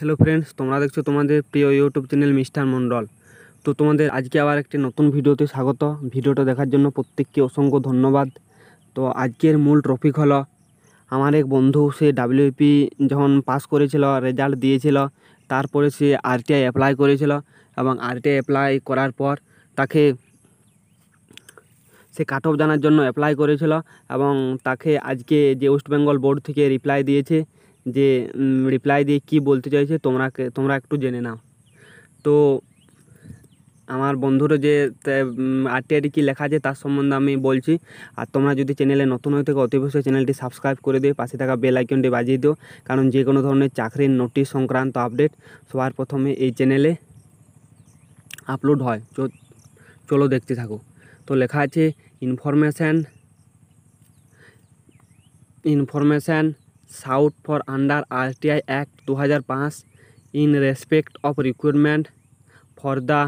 hello friends তোমরা দেখছো তোমাদের প্রিয় ইউটিউব চ্যানেল মিস্টার মণ্ডল তো তোমাদের আজকে আবার একটি নতুন ভিডিওতে স্বাগত ভিডিওটা দেখার জন্য প্রত্যেককে অসংখ্য ধন্যবাদ তো আজকের মূল টপিক হলো আমার এক বন্ধু সে ডাব্লিউপি যখন পাস করেছিল রেজাল্ট দিয়েছিল তারপরে সে আরটিআই অ্যাপ্লাই করেছিল এবং আরটিআই অ্যাপ্লাই করার পর তাকে সে কাট অফ জানার জন্য অ্যাপ্লাই করেছিল এবং তাকে আজকে যে ওয়েস্ট বেঙ্গল বোর্ড থেকে রিপ্লাই দিয়েছে যে রিপ্লাই দিয়ে কি বলতে চাইছে তোমরা তোমরা একটু জেনে নাও তো আমার বন্ধুরও যে আরটিআইটি কি লেখা আছে তার সম্বন্ধে আমি বলছি আর তোমরা যদি চ্যানেলে নতুন হয়ে থেকে অতিবশ্যই চ্যানেলটি সাবস্ক্রাইব করে দিও পাশে থাকা বেল আইকনটি বাজিয়ে দিও কারণ যে কোনো ধরনের চাকরির নোটিশ সংক্রান্ত আপডেট সবার প্রথমে এই চ্যানেলে আপলোড হয় চলো দেখতে থাকো তো লেখা আছে information information sought for under RTI act দু হাজার পাঁচ in respect of recruitment for the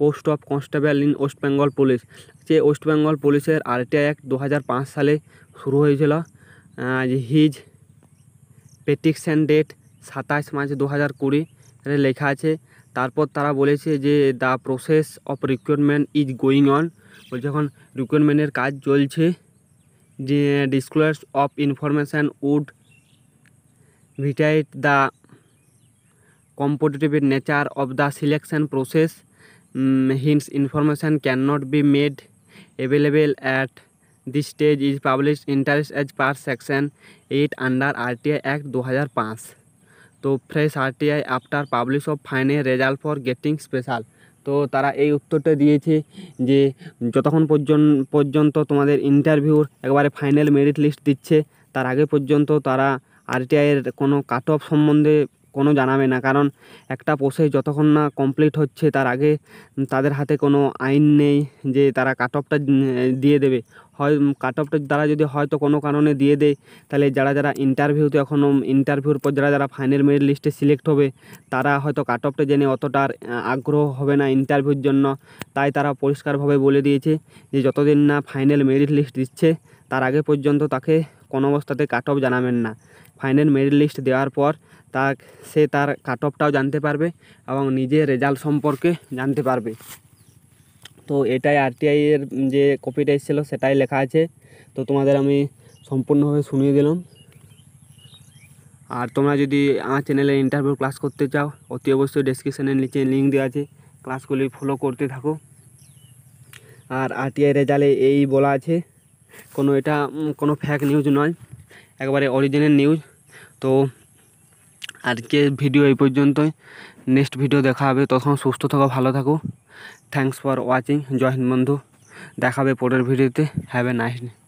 post of constable in West Bengal police যে ওয়েস্ট বেঙ্গল পুলিশের আরটিআই অ্যাক্ট দু সালে শুরু হয়েছিল হিজ পেটিকশন ডেট সাতাশ মার্চ দু হাজার কুড়ি লেখা আছে তারপর তারা বলেছে যে the process of recruitment is going on বলছে এখন রিক্রুটমেন্টের কাজ চলছে যে disclose of information would retard the কম্পটিটিভ nature of the selection process hence information can not be made available at the stage is public interest as per section eight under R T I act দু হাজার পাঁচ তো fresh R T I after publish of ফাইনের result for getting special তো তারা এই উত্তরটা দিয়েছে যে যতক্ষণ পর্যন্ত পর্যন্ত তোমাদের ইন্টারভিউর একবারে ফাইনাল মেরিট লিস্ট দিচ্ছে তার আগে পর্যন্ত তারা আরটিআইয়ের কোনো কাট অফ সম্বন্ধে কোনো জানাবে না কারণ একটা প্রসেস যতক্ষণ না কমপ্লিট হচ্ছে তার আগে তাদের হাতে কোনো আইন নেই যে তারা কাট অফটা দিয়ে দেবে হয় কাট অফটা দ্বারা যদি হয়তো কোনো কারণে দিয়ে দেয় তাহলে যারা যারা ইন্টারভিউতে এখনও ইন্টারভিউর পর যারা যারা ফাইনাল মেরিট লিস্টে সিলেক্ট হবে তারা হয়তো কাট অফটা জেনে অতটার আগ্রহ হবে না ইন্টারভিউর জন্য তাই তারা পরিষ্কারভাবে বলে দিয়েছে যে যতদিন না ফাইনাল মেরিট লিস্ট দিচ্ছে তার আগে পর্যন্ত তাকে কোনো অবস্থাতে কাট অফ জানাবেন না ফাইনাল মেরিট লিস্ট দেওয়ার পর তা সে তার কাট অফটাও জানতে পারবে এবং নিজের রেজাল্ট সম্পর্কে জানতে পারবে তো এটাই আরটিআই এর যে কপিটা ছিল সেটাই লেখা আছে তো তোমাদের আমি সম্পূর্ণভাবে শুনিয়ে দিলাম আর তোমরা যদি আমার চ্যানেলে ইন্টারভিউ ক্লাস করতে চাও অতি অবশ্যই ডেসক্রিপশানের নিচে লিঙ্ক দেওয়া আছে ক্লাসগুলি ফলো করতে থাকো আর আরটিআই রেজাল্টে এই বলা আছে কোনো এটা কোনো ফ্যাক নিউজ নয় একবারে অরিজিনাল নিউজ তো আজকে ভিডিও এই পর্যন্তই নেক্সট ভিডিও দেখা হবে তখন সুস্থ থাকো ভালো থাকো থ্যাংকস ফর ওয়াচিং জয় হিন্দ বন্ধু দেখাবে পরের ভিডিওতে হ্যাভ এ নাইস